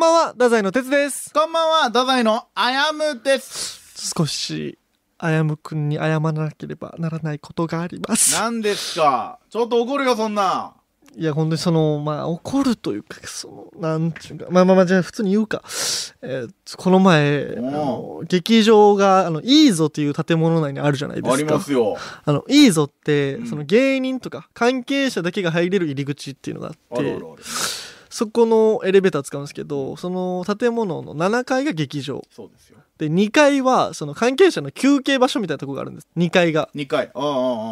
ばんは、太宰の哲です。こんばんは、太宰のあやむです。少し、あやむくんに謝らなければならないことがあります。何ですかちょっと怒るよ、そんな。いや、本当にその、まあ、怒るというか、その、なんていうか、まあまあまあ、じゃあ普通に言うか。えー、この前、あの劇場が、あの、いいぞという建物内にあるじゃないですか。ありますよ。あの、いいぞって、うん、その芸人とか関係者だけが入れる入り口っていうのがあって、あるあるあるそこのエレベーター使うんですけどその建物の7階が劇場そうですよで2階はその関係者の休憩場所みたいなとこがあるんです2階が2階あああ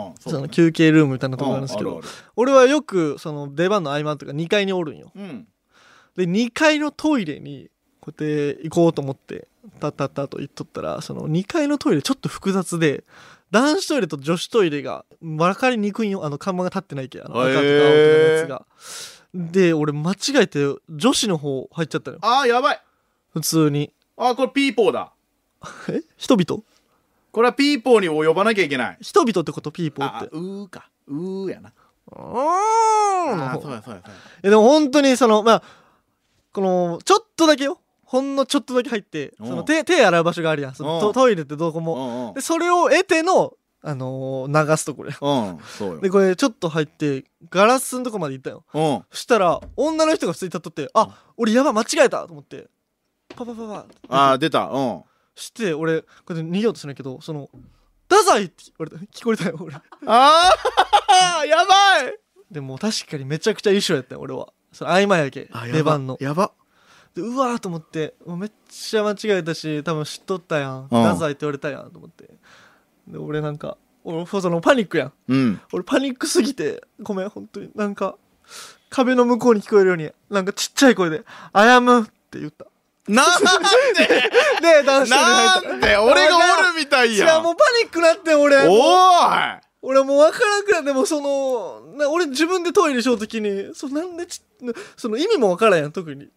あそ,、の休憩ルームみたいなとこがあるんですけど俺はよくその出番の合間とか2階におるんよ、うん、で2階のトイレにこうやって行こうと思ってたたたと行っとったらその2階のトイレちょっと複雑で男子トイレと女子トイレが分かりにくいよあの看板が立ってないけあの赤とか青とかのやつが。えーで、俺間違えて女子の方入っちゃったよ。ああ、やばい。普通に。ああ、これピーポーだ。え人々これはピーポーに及ばなきゃいけない。人々ってことピーポーって。あうーか。うーやな。うーん。あそうやそうやそうや。でも本当にその、まあ、この、ちょっとだけよ。ほんのちょっとだけ入って、その手、手洗う場所があるやん。そのトイレってどこも。で、それを得てのあのー、流すとこれ。うん、そうよ。で、これちょっと入って、ガラスのとこまで行ったよ。うん。そしたら、女の人が普通に立っとって、あ、俺やば間違えたと思って、パパパパってああ、出た。うん。して、俺、こうやって逃げようとしないけど、その、太宰って言われた、聞こえたよ、俺。ああやばいでも確かにめちゃくちゃ衣装やったよ、俺は。その合間やけ、出番の。やば。でうわーと思って、もうめっちゃ間違えたし、多分知っとったやん。ダん太宰って言われたやんと思って。で俺なんか俺そのパニックやん、うん、俺パニックすぎてごめん本当になんか壁の向こうに聞こえるようになんかちっちゃい声で「あやむ」って言ったなんで で男子なんで俺がおるみたいいいやもうパニックなって俺おーい俺もう分からんくらいでもそのな俺自分でトイレしようときにそなんでちその意味も分からんやん特に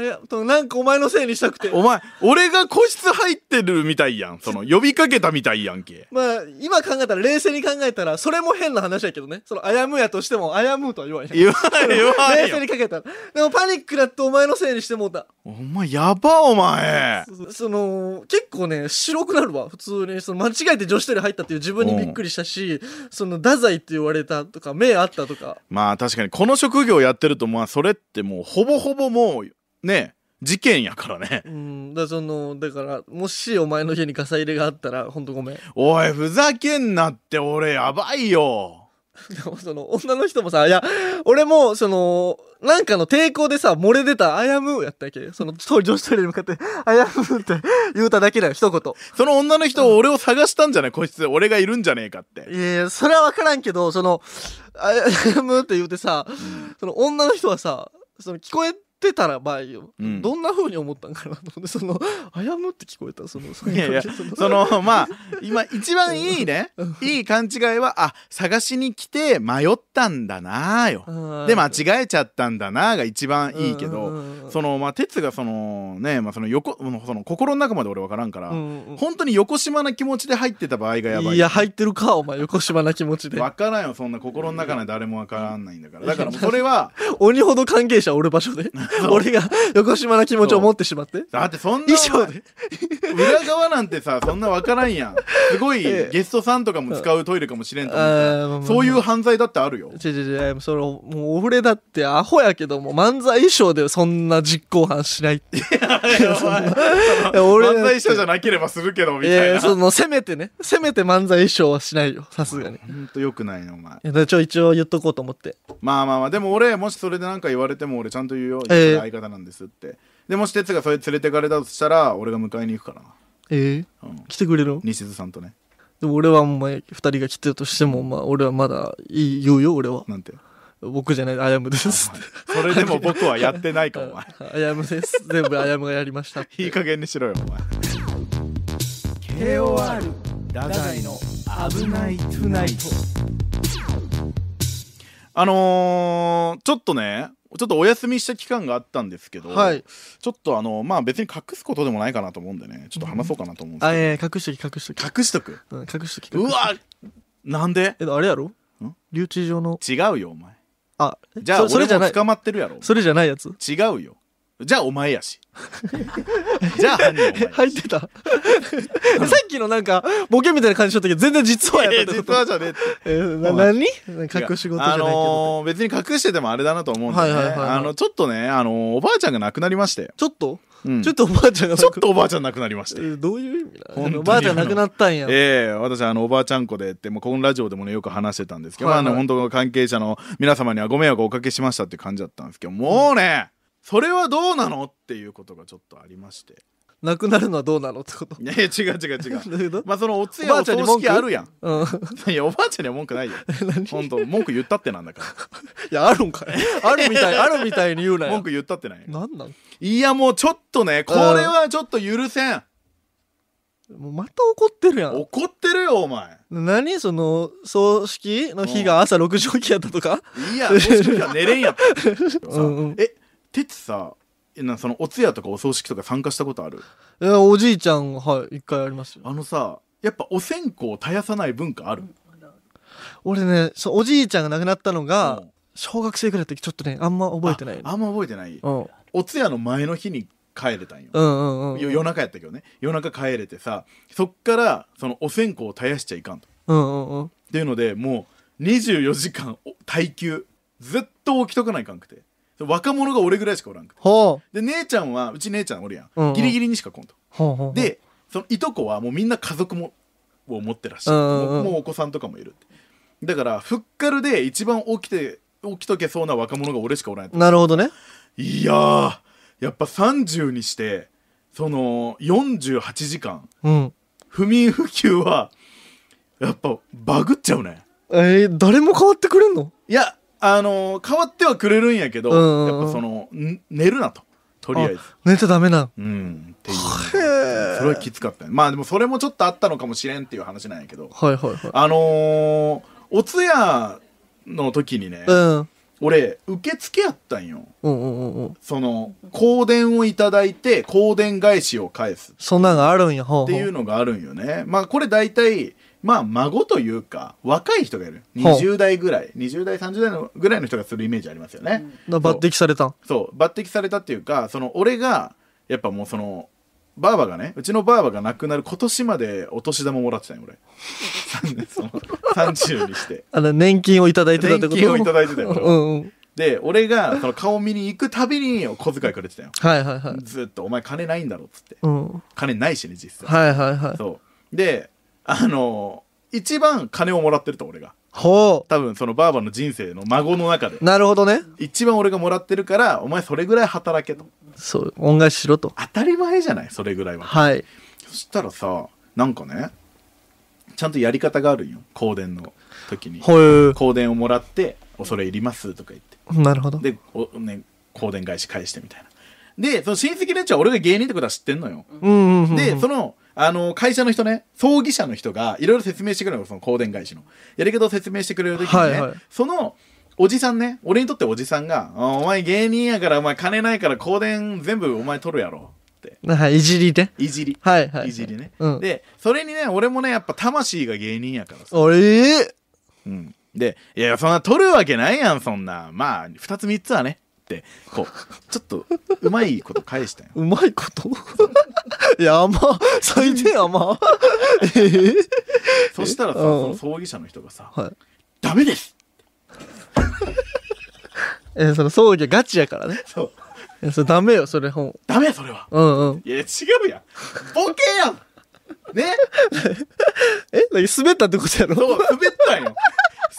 いや、となんかお前のせいにしたくてお前俺が個室入ってるみたいやんその呼びかけたみたいやんけまあ今考えたら冷静に考えたらそれも変な話やけどねそのあやむやとしてもあやむとは言わない言わない言わない冷静にかけたらでもパニックだってお前のせいにしてもうたお前やばお前その結構ね白くなるわ普通にその間違えて女子トイレ入ったっていう自分にびっくりしたしその太宰って言われたとか目あったとかまあ確かにこの職業やってるとまあそれってもうほぼほぼもうね事件やからねうんだそのだからもしお前の家にガサ入れがあったらほんとごめんおいふざけんなって俺やばいよでも その女の人もさいや俺もそのなんかの抵抗でさ漏れ出た「あやむ」やったっけその女子トイレに向かって「あやむ」って言うただけだよ一言その女の人を俺を探したんじゃない、うん、つ俺がいるんじゃねえかっていやそれは分からんけどその「あやむ」って言うてさ、その女の人はさその聞こえってたらばよ、うん、どんなふうに思ったんかなと思ってその「あやむ」って聞こえたそのいやいやそのまあ今一番いいねいい勘違いはあ探しに来て迷ったんだなよで間違えちゃったんだなが一番いいけどそのまあ哲がそのね、まあ、その横その心の中まで俺分からんから、うんうん、本当に横島な気持ちで入ってた場合がやばいいや入ってるかお前横島な気持ちで分からんよそんな心の中で誰も分からんないんだからだからそれは 鬼ほど関係者おる場所で俺が横島な気持ちを持ってしまってだってそんな衣装で裏側なんてさそんな分からんやんすごいゲストさんとかも使うトイレかもしれんと思うそういう犯罪だってあるよ違う違うそれもう俺だってアホやけども漫才衣装でそんな実行犯しないって いや 俺漫才衣装じゃなければするけどみたいなそのせめてねせめて漫才衣装はしないよさすがにほんとよくないなお前いやちょ一応言っとこうと思ってまあまあまあでも俺もしそれで何か言われても俺ちゃんと言うよえー、相方なんですって。でもし哲がそれ連れてかれたとしたら俺が迎えに行くからな。ええーうん、来てくれる西津さんとね。でも俺はお前2人が来てるとしても、まあ、俺はまだ言うよ俺は。なんて僕じゃない、あやむです。それでも僕はやってないか、お前。あやむです。全部あやむがやりました。いい加減にしろよ、お前。KOR、ダダイの危ないトゥナイト。あのー、ちょっとね、ちょっとお休みした期間があったんですけど、はい、ちょっとあのまあ別に隠すことでもないかなと思うんでねちょっと話そうかなと思うんですけど、うん、あえー、隠しとき隠しとき隠しとく、うん、隠しときうわなんでえあれやろ留置場の違うよお前あじゃあそれじゃな捕まってるやろそれじゃないやつ違うよじゃあお前やし じゃあ犯人 入ってた さっきのなんかボケみたいな感じしとったけど全然実はやった実はじゃねええ何隠し事あの別に隠しててもあれだなと思うんで、はいはい、あのちょっとねあのおばあちゃんが亡くなりましてちょっとちょっとおばあちゃんがちょっとおばあちゃん亡くなりまして。どういう意味だおばあちゃん亡くなったんや。ええ私あのおばあちゃん子でって、まあ、このラジオでもねよく話してたんですけど、あ、の、本当の関係者の皆様にはご迷惑をおかけしましたって感じだったんですけど、もうね、それはどうなのっていうことがちょっとありましてなくなるのはどうなのってこといやいや違う違う違うまあそのお通夜お葬式あるやん、うん、いやおばあちゃんには文句ないよ本当文句言ったってなんだからいやあるんかいあるみたいあるみたいに言うなよ文句言ったってないなんなんいやもうちょっとねこれはちょっと許せん、もうまた怒ってるやん怒ってるよお前何その葬式の日が朝6時起きやったとかいや葬式は寝れんやった、うん、えてつさなそのお通夜とかお葬式とか参加したことあるいやおじいちゃんはい一回ありますよあのさやっぱお線香を絶やさない文化ある、俺ねそおじいちゃんが亡くなったのが、小学生ぐらいの時ちょっとねあんま覚えてない、ね、あんま覚えてない、うん、お通夜の前の日に帰れたんよ、うんうんうん、夜中やったけどね夜中帰れてさそっからそのお線香を絶やしちゃいかんと、うんうんうん、っていうのでもう24時間耐久ずっと起きとかないかんくて若者が俺ぐらいしかおらんくてで姉ちゃんはうち姉ちゃんおるやん、うんうんギリギリにしか来んとほうほうほうでそのいとこはもうみんな家族もを持ってらっしゃる、うんうんもうもうお子さんとかもいるだからふっかるで一番起きて起きとけそうな若者が俺しかおらんんなるほどねいやーやっぱ30にしてその48時間うん不眠不休はやっぱバグっちゃうねえー、誰も変わってくれんのいやあの変わってはくれるんやけど、うんうんうん、やっぱその寝るなととりあえず寝ちゃダメなうんっていうそれはきつかったまあでもそれもちょっとあったのかもしれんっていう話なんやけどはいはいはいあのー、お通夜の時にね、うん、俺受付やったんよ、うんうんうん、その香典を頂いて香典返しを返すそんなのがあるんやっていうのがあるんよねまあこれ大体まあ、孫というか、若い人がいる。20代ぐらい、20代、30代のぐらいの人がするイメージありますよね。うん、抜擢されたそう、抜擢されたっていうか、その、俺が、やっぱもうその、ばあばがね、うちのばあばが亡くなる今年までお年玉もらってたよ、俺。その30にして。あの、年金をいただいてたってこと年金をいただいてたよ、うん、で、俺がその顔見に行くたびにお小遣いくれてたよ。はいはいはい。ずっと、お前金ないんだろっつって。うん、金ないしね、実際。はいはいはい。そう。で、あの一番金をもらってると俺がほう多分そのばあばの人生の孫の中でなるほどね一番俺がもらってるからお前それぐらい働けとそう恩返ししろと当たり前じゃないそれぐらいははいそしたらさなんかねちゃんとやり方があるんよ香典の時にう香典をもらって「恐れ入ります」とか言ってなるほどでお、ね、香典返し返してみたいなでその親戚連中は俺が芸人ってことは知ってんのよ、うんうんうんうんでそのあの、会社の人ね、葬儀社の人が、いろいろ説明してくれるの、その香典返しの。やり方を説明してくれる時にね、はいはい、その、おじさんね、俺にとっておじさんが、お前芸人やから、お前金ないから香典全部お前取るやろ。はい、いじりで、いじり。はい、はい。いじりね、うん。で、それにね、俺もね、やっぱ魂が芸人やからさ。あれうん。で、いや、そんな取るわけないやん、そんな。まあ、二つ三つはね。って、こう、ちょっと、うまいこと返したよ。うまいことや甘最低甘えー、そしたらさ、うん、その葬儀社の人がさ「はい、ダメです! 」えー、その葬儀はガチやからねそうえそれダメよそれ本ダメそれはうんうんいや違うやんボケやんね え滑ったってことやろそう滑ったんよ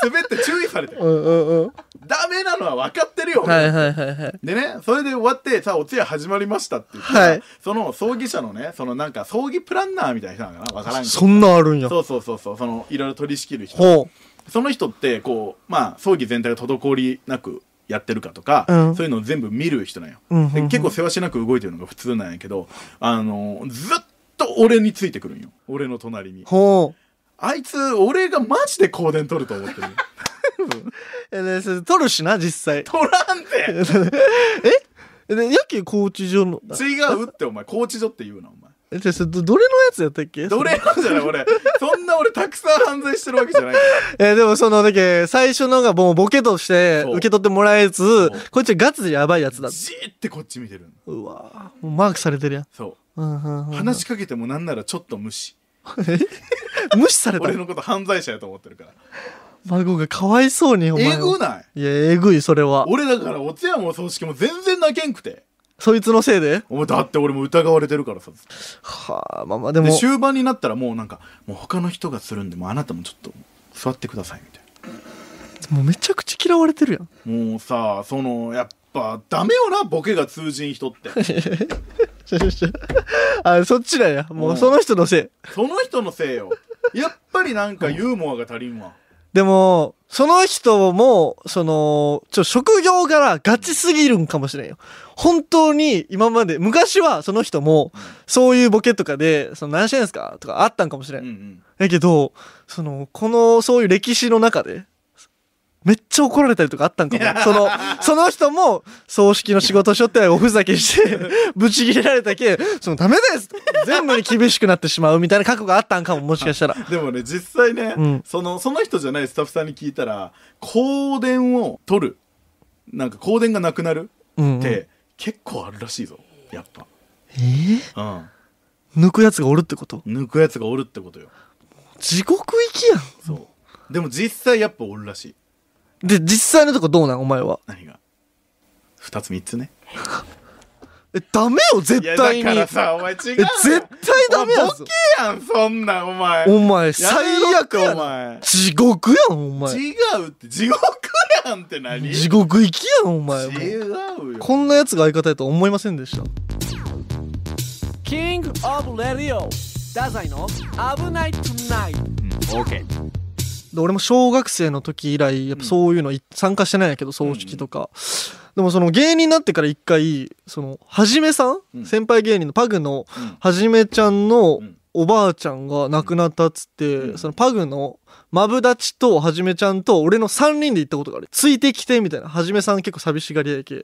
滑って注意されてうんうんうん、ダメなのは分かってるよ、はいはいはいはい、でねそれで終わってさあお通夜始まりましたって言って、はい、その葬儀社のねそのなんか葬儀プランナーみたいな人なのかな分からんけどそんなあるんやそうそうそうそうそのいろいろ取り仕切る人その人ってこうまあ葬儀全体が滞りなくやってるかとか、うん、そういうのを全部見る人なんよ、うんうんうん、結構せわしなく動いてるのが普通なんやけどあのずっと俺についてくるんよ俺の隣にほうあいつ俺がマジで香典取ると思ってる え、取るしな実際取らんて えでやけ高知所の違うってお前高知所って言うなお前えじゃどどれのやつやったっけどれのじゃない俺 そんな俺たくさん犯罪してるわけじゃないえでもそのだけ最初のがもうボケとして受け取ってもらえずこっちガツでやばいやつだじーってこっち見てるうわもうマークされてるやんそう、うんうん、話しかけてもなんならちょっと無視 無視された俺のこと犯罪者やと思ってるから孫がかわいそうにえぐないいやえぐいそれは俺だからお通夜も葬式も全然泣けんくてそいつのせいでお前だって俺も疑われてるからさはあまあまあでもで終盤になったらもうなんかもう他の人がするんでもうあなたもちょっと座ってくださいみたいもうめちゃくちゃ嫌われてるやんもうさそのやっぱダメよなボケが通じん人って あ、そっちだよ。もうその人のせい。その人のせいよ。やっぱりなんかユーモアが足りんわ。でも、その人も、その、ちょ、職業柄ガチすぎるんかもしれんよ。本当に今まで、昔はその人も、そういうボケとかで、その何してんすかとかあったんかもしれん。うんうん、だけど、その、この、そういう歴史の中で、めっちゃ怒られたりとかあったんかも。その、その人も葬式の仕事しよっておふざけしてぶち切れられたけ、そのダメです全部に厳しくなってしまうみたいな覚悟があったんかも、もしかしたら。でもね、実際ね、うん、その、その人じゃないスタッフさんに聞いたら、香典を取る。なんか香典がなくなるって、結構あるらしいぞ。やっぱ。えうん。抜くやつがおるってこと抜くやつがおるってことよ。地獄行きやん。そう。でも実際やっぱおるらしい。で、実際のとこどうなんお前は。何が二つ三つね。え、ダメよ、絶対に。いやだからさ、お前違う。え、絶対ダメよ。ボケやん、そんなお前。お前、最悪やお前。地獄やん、お前。違うって、地獄やんって何地獄行きやん、お前。違うよ。こんな奴が相方やと思いませんでした。キング・オブ・レディオ、ダザイの危ない・トゥナイト。うん、オーケー。で俺も小学生の時以来やっぱそういうの、うん、参加してないんやけど葬式とか、でもその芸人になってから一回そのはじめさん、先輩芸人のパグのはじめちゃんのおばあちゃんが亡くなったっつって、うん、そのパグのマブダチとはじめちゃんと俺の3人で行ったことがある。ついてきて、みたいな。はじめさん結構寂しがりやけ。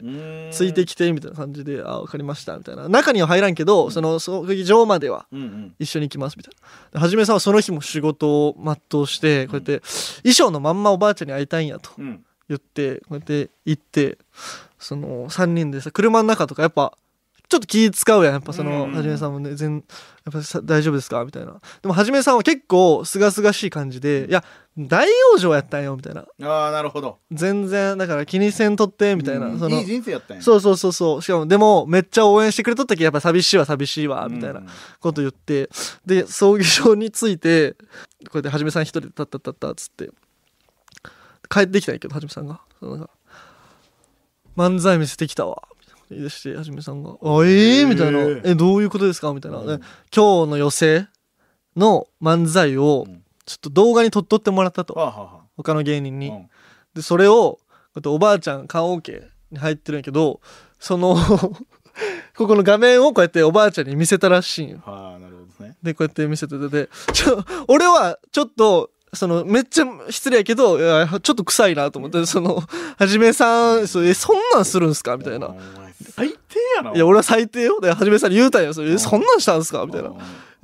ついてきて、みたいな感じで、あ、分かりました、みたいな。中には入らんけど、うん、その葬儀場までは一緒に行きます、みたいな。はじめさんはその日も仕事を全うして、こうやって、衣装のまんまおばあちゃんに会いたいんやと言って、こうやって行って、その3人でさ、車の中とかやっぱ、ちょっと気使うやんやっぱその、はじめさんもね全やっぱ大丈夫ですかみたいなでもはじめさんは結構すがすがしい感じでいや大往生やったんよみたいなああなるほど全然だから気にせんとってみたいな、そのいい人生やったんやそうそうそうそうしかもでもめっちゃ応援してくれとったけやっぱ寂しいわ寂しいわみたいなこと言って、で葬儀場についてこうやってはじめさん一人でタッタッタッタっつって帰ってきたんやけどはじめさんがそのなんか漫才見せてきたわでして、はじめさんが、あ、ええー、みたいな、え、どういうことですかみたいな、うん、今日の寄席の漫才を、ちょっと動画に撮っとってもらったと。うん、他の芸人に。うん、で、それを、おばあちゃん、棺桶に入ってるんやけど、その ここの画面をこうやっておばあちゃんに見せたらしいんよ。はあ、なるほどね。で、こうやって見せてて、ちょ、俺はちょっと、その、めっちゃ失礼やけど、ちょっと臭いなと思って、その、はじめさん、そえそんなんするんすかみたいな。最低やな。いや、俺は最低よ。で、はじめさんに言うたんやそれ、そんなんしたんすかみたいな。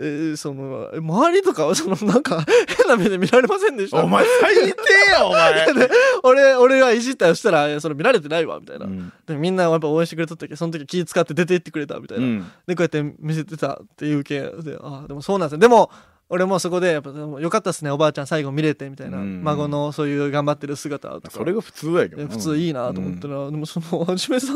えー、その、周りとかは、その、なんか、変な目で見られませんでした。お前、最低や、お前。俺、俺がいじったらしたら、その、見られてないわ、みたいな。うん、で、みんなやっぱ応援してくれとったけど、その時気使って出て行ってくれた、みたいな、うん。で、こうやって見せてたっていう系で、ああ、でもそうなんですね。でも、俺もそこでやっぱよかったっすねおばあちゃん最後見れてみたいな、うん、孫のそういう頑張ってる姿とかそれが普通やけど普通いいなと思ったら、うん、でもそのはじめさ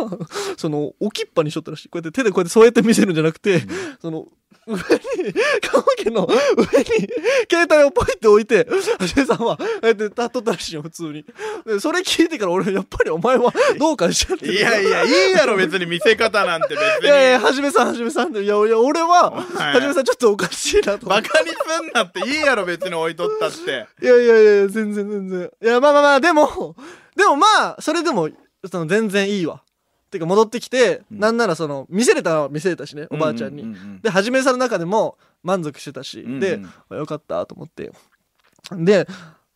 その置きっぱにしとったらしいこうやって手でこうやってそうやって見せるんじゃなくて、うん、その上に、棺けの上に、携帯をポイって置いて、橋めさんは、えって立っとったらしいよ、普通に。で、それ聞いてから俺、やっぱりお前はどうかしちゃっていやいや、いいやろ、別に見せ方なんて別に。いやいや、はじめさん、はじめさんいやいや、俺は、はじめさんちょっとおかしいなと。バカにすんなって、いいやろ、別に置いとったって。いやいやいや、全然全然。いや、まあまあまあ、でも、でもまあ、それでも、その全然いいわ。ってか戻ってきて、うんなんならその見せれたら見せれたしねおばあちゃんに、うううんではじめさんの中でも満足してたし、うんうんでよかったと思ってで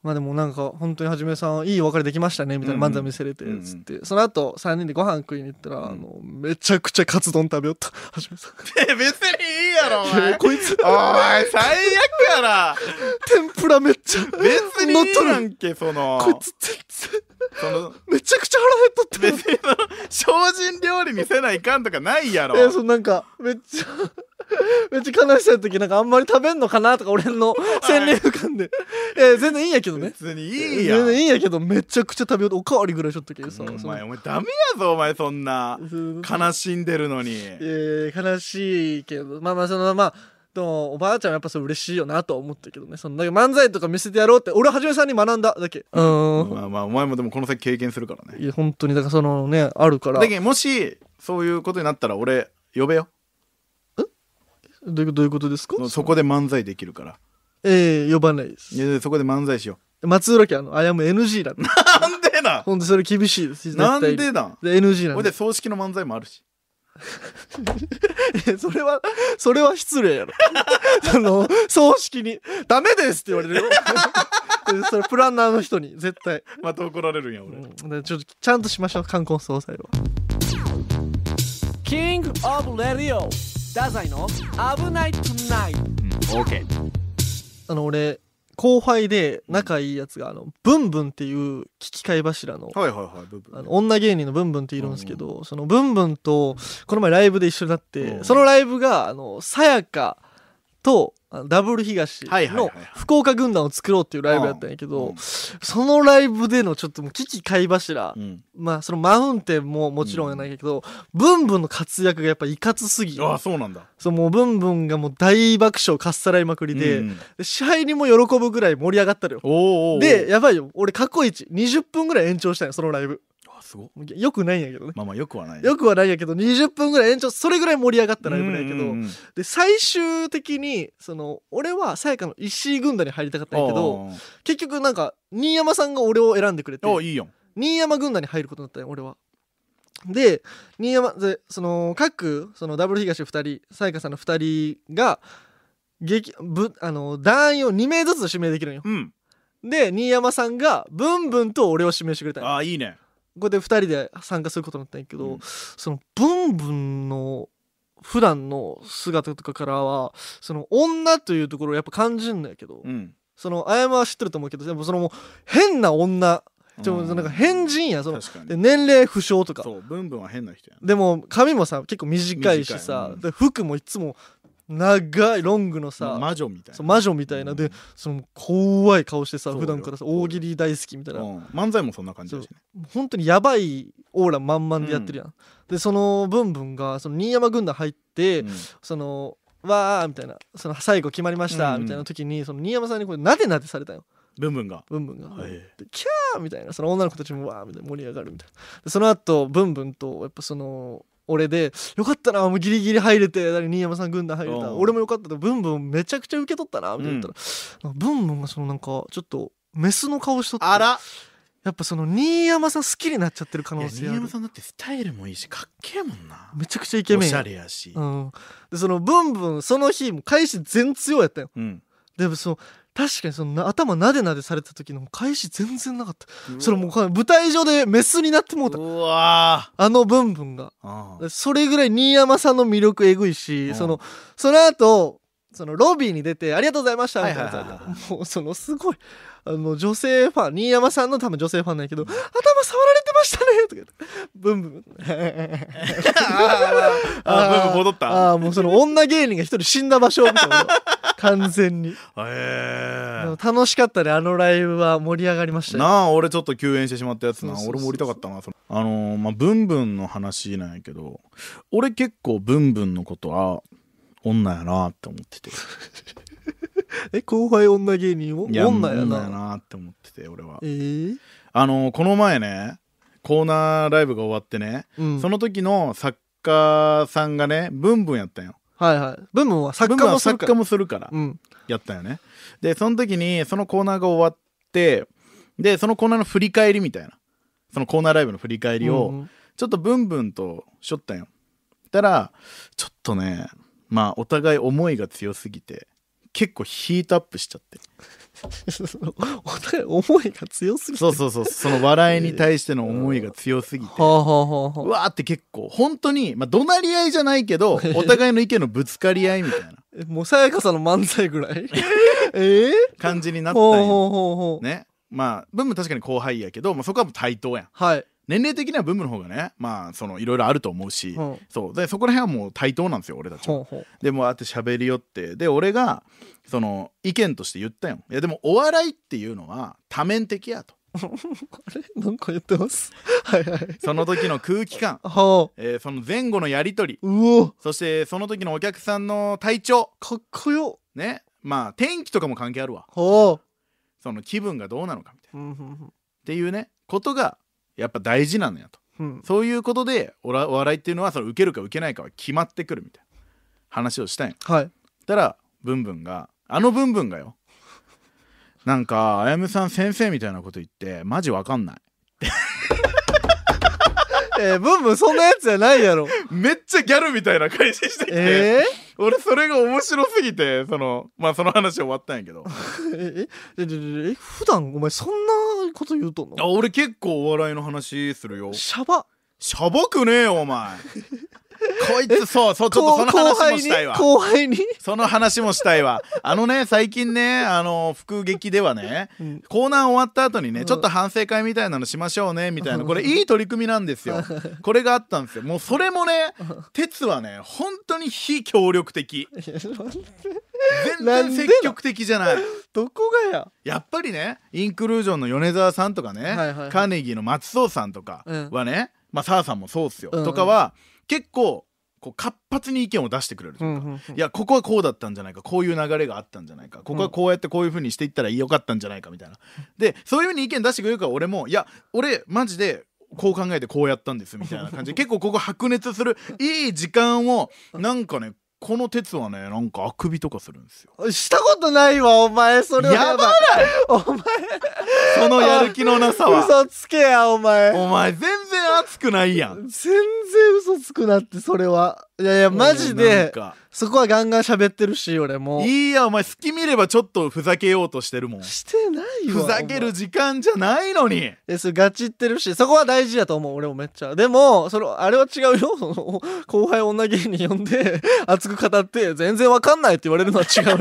まあでもなんか本当にはじめさんいいお別れできましたねみたいな漫才見せれてうんうんつって、その後3人でご飯食いに行ったら、あのめちゃくちゃカツ丼食べよったはじめさんえ別にいいやろお前こいつお前最悪やな天ぷらめっちゃ別にいいやんけそのこいつ全然そのめちゃくちゃ腹減っとって精進料理見せないかんとかないやろえそのなんかめっちゃ めっちゃ悲しい時なんかあんまり食べんのかなとか俺の先入観で、え全然いいんやけどね別にいいや全然いいんやけどめちゃくちゃ食べようとおかわりぐらいしょったけどさお前お前ダメやぞお前そんな悲しんでるのにえー、悲しいけどまあまあそのまあでもおばあちゃんやっぱそれ嬉しいよなと思ったけどねそのだ漫才とか見せてやろうって俺はじめさんに学んだだけうんまあまあお前もでもこの先経験するからねいや本当にだからそのねあるからだけもしそういうことになったら俺呼べよどういうどういうことですかそこで漫才できるからええー、呼ばないですいやそこで漫才しよう松浦家あのあやむ NG だなんでなほんとそれ厳しいですなんでなで NG なんでほんで葬式の漫才もあるし それは、それは失礼やろ。そ の、葬式に、ダメですって言われるよ。それプランナーの人に、絶対。また怒られるんや、俺。うちょちゃんとしましょう、冠婚葬祭は。キング・オブ・レディオ、太宰の危ないトゥナイト。オーケー。あの、俺、後輩で仲いいやつが、あの、ブンブンっていう聞き替え柱の、の、女芸人のブンブンっているんですけど、そのブンブンと、この前ライブで一緒になって、そのライブが、あの、さやかと、ダブル東の福岡軍団を作ろうっていうライブやったんやけど、そのライブでのちょっともう危機貝柱、うん、まあそのマウンテンももちろんやないけど、うん、ブンブンの活躍がやっぱいかつすぎああそうなんだそうもうブンブンがもう大爆笑かっさらいまくりでうん、で試合にも喜ぶぐらい盛り上がったのよでやばいよ俺過去一20分ぐらい延長したんや、そのライブすごよくないんやけどねまあまあよくはないよくはないんやけど20分ぐらい延長それぐらい盛り上がったライブなんやけど、で最終的にその俺はさやかの石井軍団に入りたかったんやけど結局なんか新山さんが俺を選んでくれていいよ新山軍団に入ることになったよ俺は。で新山でその各そのダブル東2人さやかさんの2人が劇ぶあの団員を2名ずつ指名できるんよ。うんで新山さんがブンブンと俺を指名してくれたああいいねこで2人で参加することになったんやけど、うん、そのブンブンの普段の姿とかからはその女というところをやっぱ感じるんやけど、うん、そのあやまは知ってると思うけどでもそのもう変な女ちょなんか変人やその年齢不詳とかそうブンブンは変な人やでも髪もさ結構短いしさ、うん、で服もいつも長いロングのさ魔女みたいな魔女みたいな、うん、でその怖い顔してさ普段からさ大喜利大好きみたいな、うん、漫才もそんな感じだし、ね、本当にやばいオーラ満々でやってるやん、うん、でそのブンブンがその新山軍団入って、そのわーみたいなその最後決まりましたみたいな時に、その新山さんにこれなでなでされたよブンブンがブンブンが、はい、キャーみたいなその女の子たちもわーみたいな盛り上がるみたいなその後ブンブンとやっぱその俺でよかったなもうギリギリ入れて新山さん軍団入れた俺もよかったとブンブンめちゃくちゃ受け取ったなみたいなったら、うん、ブンブンがそのなんかちょっとメスの顔しとってあらやっぱその新山さん好きになっちゃってる可能性新山さんだってスタイルもいいしかっけえもんなめちゃくちゃイケメンおしゃれやし、うん、でそのブンブンその日も返し全強やったよ、うん、でもその確かにその頭なでなでされた時の返し全然なかったそれもう舞台上でメスになってもうたうわあのブンブンがそれぐらい新山さんの魅力えぐいしそのその後そのロビーに出て「ありがとうございました」みたいなもうそのすごいあの女性ファン新山さんの多分女性ファンなんやけど「頭触られてましたね」とか言って「ブンブン」ああブンブン戻ったああもうその女芸人が一人死んだ場所みたいな完全にへえ楽しかったねあのライブは盛り上がりましたなあ俺ちょっと休演してしまったやつな俺も降りたかったなあのー、まあブンブンの話なんやけど俺結構ブンブンのことは女やなって思ってて え後輩女芸人を女やな女やなって思ってて俺はええー、あのー、この前ねコーナーライブが終わってね、うん、その時の作家さんがねブンブンやったんよはいはい。ームは作家もするから。作家もするから。うん。やったよね。で、その時に、そのコーナーが終わって、で、そのコーナーの振り返りみたいな。そのコーナーライブの振り返りを、ちょっとブンブンとしょったんよ。たら、ちょっとね、まあ、お互い思いが強すぎて、結構ヒートアップしちゃって思いが強すぎてそうそうそうその笑いに対しての思いが強すぎて、うわーって結構本当にまあ怒鳴り合いじゃないけどお互いの意見のぶつかり合いみたいなもうさやかさんの漫才ぐらい ええ感じになったんねまあ文も確かに後輩やけど、まあ、そこはもう対等やんはい年齢的にはブ部ムの方がねまあそのいろいろあると思うし、うそうでそこら辺はもう対等なんですよ俺たちは。でもあって喋りよってで俺がその意見として言ったよいやでもお笑いっていうのは多面的やと。あれなんか言ってます はいはいその時の空気感、えー、その前後のやり取りそしてその時のお客さんの体調かっこよねまあ天気とかも関係あるわ、ほうその気分がどうなのかみたいな、うん、っていうねことがやっぱ大事なのやと、うん、そういうことでお笑いっていうのはその受けるか受けないかは決まってくるみたいな話をしたんや、はい、たらブンブンがあのブンブンがよなんかあやむさん先生みたいなこと言ってマジわかんない えー、ブンブンそんなやつじゃないやろ めっちゃギャルみたいな返ししてきて、えー、俺それが面白すぎてそのまあその話終わったんやけど えっえ普段お前そんなこと言うとんのあ俺結構お笑いの話するよシャバシャバくねえよお前 こいつそうそうちょっとその話もしたいわ後輩にその話もしたいわあのね最近ねあの副劇ではね、うん、コーナー終わった後にね、ちょっと反省会みたいなのしましょうねみたいなこれいい取り組みなんですよ これがあったんですよもうそれもね鉄はね本当に非協力的全然積極的じゃないどこがややっぱりねインクルージョンの米沢さんとかね、はいはいはい、カーネギーの松尾さんとかはね、うん、まあ澤さんもそうっすよ、うんうん、とかは結構こう活発に意見を出してくれるというか、うんうんうん、いやここはこうだったんじゃないかこういう流れがあったんじゃないかここはこうやってこういうふうにしていったらよかったんじゃないかみたいな、でそういうふうに意見出してくれるから俺もいや俺マジでこう考えてこうやったんですみたいな感じで 結構ここ白熱するいい時間をなんかねこの鉄はねなんかあくびとかするんですよしたことないわお前それはやばいお前そのやる気のなさは嘘つけやお前お前全然熱くないやん全然嘘つくなってそれはいやいやマジでそこはガンガン喋ってるし俺もいいやお前隙見ればちょっとふざけようとしてるもんしてないよふざける時間じゃないのにえそれガチってるしそこは大事だと思う俺もめっちゃでもそれあれは違うよその後輩女芸人呼んで熱く語って全然わかんないって言われるのは違うよ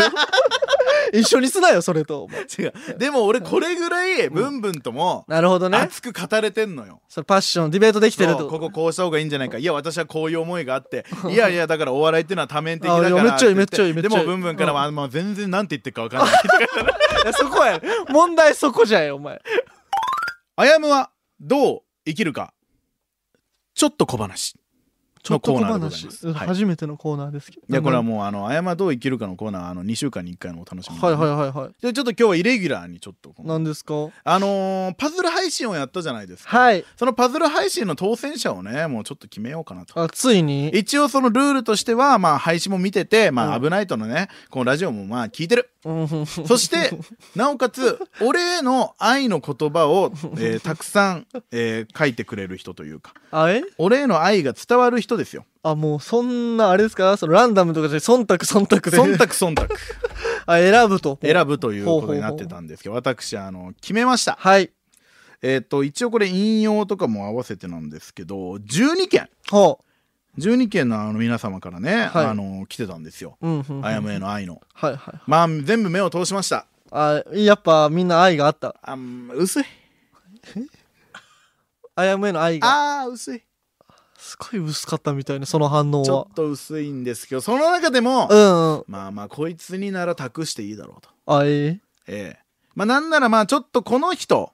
一緒にすなよそれと 違うでも俺これぐらいブンブンともなるほどね熱く語れてんのよそれパッションディベートできてるとこここうした方がいいんじゃないかいや私はこういう思いがあって いやいやだからお笑いっていうのは多面的だからめっちゃいいめっちゃいいめっちゃいいでもブンブンからは、うん、まあ、全然なんて言ってるか分かんない いやそこや問題そこじゃよお前あやむはどう生きるかちょっと小話コーナーでございます。初めてのコーナーですけど。いやこれはもうあのまどう生きるかのコーナーあの二週間に一回のお楽しみ、ね。はいはいはいはい。じゃちょっと今日はイレギュラーにちょっと。なんですか。あのー、パズル配信をやったじゃないですか。はい。そのパズル配信の当選者をねもうちょっと決めようかなと。あついに。一応そのルールとしてはまあ配信も見ててまあ危ないとのね、うん、このラジオもまあ聞いてる。そしてなおかつ俺への愛の言葉を、えー、たくさん、えー、書いてくれる人というか。あ俺への愛が伝わる人ですよあもうそんなあれですかそのランダムとかじゃ忖度忖度で忖度忖度 あ選ぶと選ぶということになってたんですけど私あの決めましたはいえっ、ー、と一応これ引用とかも合わせてなんですけど12件ほう12件のあの皆様からね、はい、あの来てたんですよ「あやむへの愛の」はいはい、はい、まあ全部目を通しましたあやっぱみんな愛があったあ薄いあやむへの愛がああ薄いすごい薄かったみたいなその反応はちょっと薄いんですけどその中でも、うんうん、まあまあこいつになら託していいだろうとあええええまあなんならまあちょっとこの人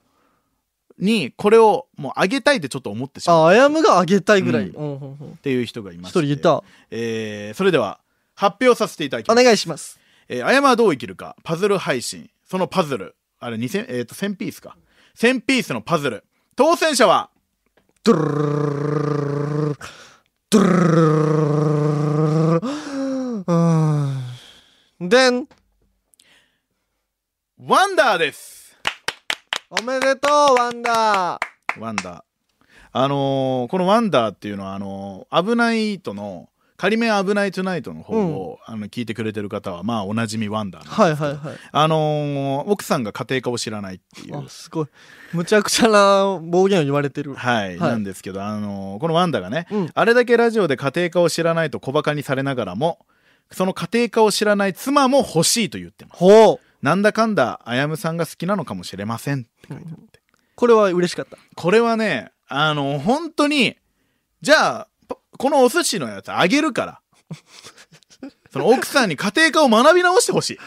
にこれをもうあげたいってちょっと思ってしまうああやむがあげたいぐらい、うん、っていう人がいまし一人った、えー、それでは発表させていただきますお願いしますえあやまはどう生きるかパズル配信そのパズルあれ2000、えー、と1000ピースか1000ピースのパズル当選者はドゥルルドゥルルでんワンダーですおめでとうワンダーワンダーあのこの「ワンダー」っていうのはあのー危ないとの仮面危ないトゥナイトの方を、うん、あの聞いてくれてる方はまあおなじみワンダーはいはいはいあのー、奥さんが家庭科を知らないっていうすごいむちゃくちゃな暴言を言われてるはい、はい、なんですけどあのー、このワンダがね、うん、あれだけラジオで家庭科を知らないと小バカにされながらもその家庭科を知らない妻も欲しいと言ってますほうなんだかんだあやむさんが好きなのかもしれませんって書いてあって、うん、これは嬉しかったこれはねあのー、本当にじゃあこのお寿司のやつあげるから。その奥さんに家庭科を学び直してほしい。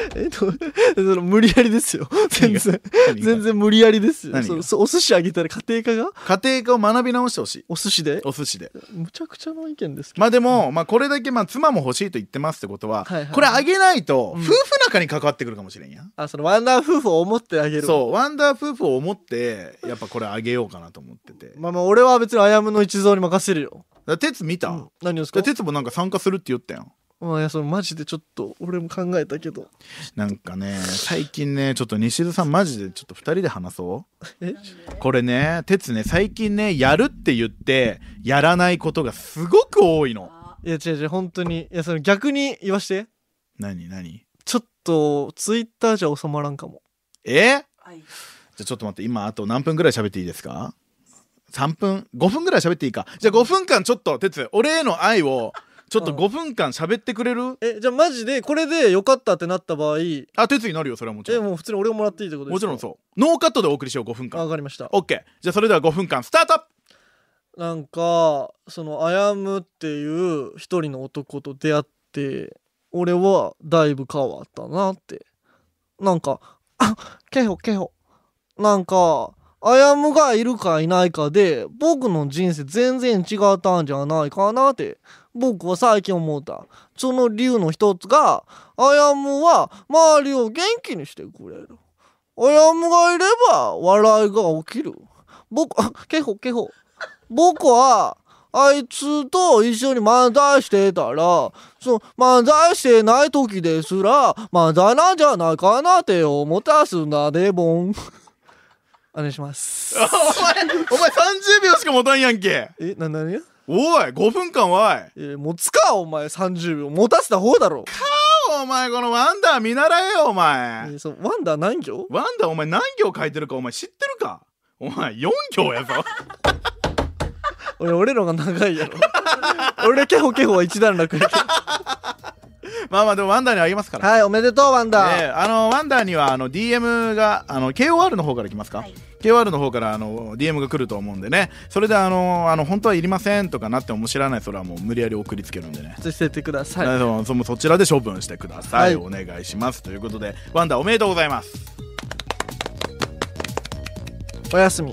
えっと、その無理やりですよ。全然、全然無理やりですよ。そそお寿司あげたら家庭科が家庭科を学び直してほしい。お寿司でお寿司で。むちゃくちゃの意見ですけど。まあでも、まあこれだけ、まあ妻も欲しいと言ってますってことは、はいはい、これあげないと、夫婦仲に関わってくるかもしれんや。うん、あ、そのワンダー夫婦を思ってあげる。そう、ワンダー夫婦を思って、やっぱこれあげようかなと思ってて。まあまあ俺は別にあやむの一蔵に任せるよ。だ鉄見た、うん、何ですか鉄もなんか参加するって言ったやん。まあ、いやそのマジでちょっと俺も考えたけどなんかね最近ねちょっと西津さんマジでちょっと2人で話そうえこれね哲ね最近ねやるって言ってやらないことがすごく多いのいや違う違う本当にいやその逆に言わして何何ちょっとツイッターじゃ収まらんかもえ、はい、じゃあちょっと待って今あと何分ぐらい喋っていいですか3分5分ぐらい喋っていいかじゃあ5分間ちょっと哲俺への愛をちょっと5分間喋ってくれるえじゃあマジでこれでよかったってなった場合あ手つきになるよそれはもちろんえもう普通に俺をもらっていいってことですもちろんそうノーカットでお送りしよう5分間わかりました OK じゃあそれでは5分間スタートなんかそのあやむっていう一人の男と出会って俺はだいぶ変わったなってなんかあケホケホなんかアヤムがいるかいないかで、僕の人生全然違ったんじゃないかなって、僕は最近思った。その理由の一つが、アヤムは周りを元気にしてくれる。アヤムがいれば笑いが起きる。僕、あ、けほけほ。僕は、あいつと一緒に漫才してたら、その漫才してない時ですら、漫才なんじゃないかなって思ったすんだね、ボン。お願いしますお前お前30秒しか持たんやんけえなんだねおい5分間はえ持つかお前30秒持たせた方だろかお前このワンダー見習えよお前、えそワンダー何行ワンダーお前何行書いてるかお前知ってるかお前4行やぞ俺 俺のが長いやろ俺ケホケホは一段落やけど まあまあでもワンダーにあげますから。はい、おめでとう、ワンダー。ねあの、ワンダーには、あの、DM が、あの、KOR の方から来ますか、はい KOR の方からあの DM が来ると思うんでねそれであのあの本当はいりませんとかなっても知らないそれはもう無理やり送りつけるんでね捨ててくださいそのそそちらで処分してください、お願いしますということでワンダーおめでとうございますおやすみ